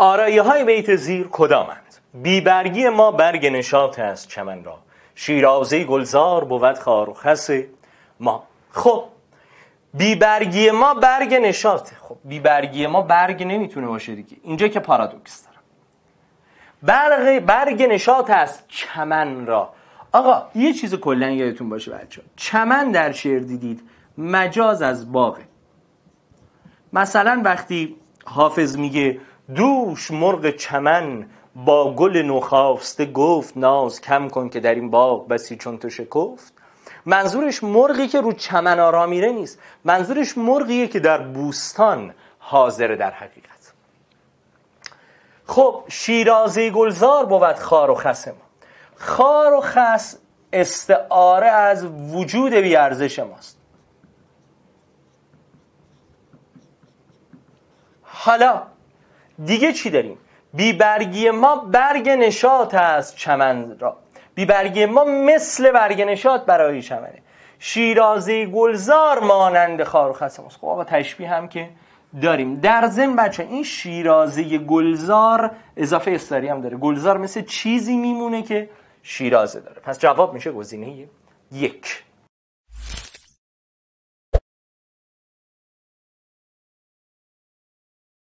آرایه های بیت زیر کدامند بیبرگی ما برگ نشات است چمن را شیرازه گلزار بود خار و خس ما خب بیبرگی ما برگ نشاطه خب بیبرگی ما برگ نمیتونه باشه دیگه اینجا که پارادوکس دارم برگ برگ نشاط است چمن را آقا یه چیز کلا یادتون باشه بچه چمن در شعر دیدید مجاز از باغه مثلا وقتی حافظ میگه دوش مرغ چمن با گل نوخواسته گفت ناز کم کن که در این باغ بسی چون تو شکفت منظورش مرغی که رو چمن آرامیره نیست منظورش مرغیه که در بوستان حاضر در حقیقت خب شیرازه گلزار بود خار و خس ما خار و خس استعاره از وجود بیارزش ماست حالا دیگه چی داریم بیبرگی ما برگ نشات است چمن را بیبرگی ما مثل برگ نشات برای چمنه شیرازه گلزار مانند خار و خسم است خب تشبیه هم که داریم در ضمن بچه این شیرازه گلزار اضافه استاری هم داره گلزار مثل چیزی میمونه که شیرازه داره پس جواب میشه گزینه یک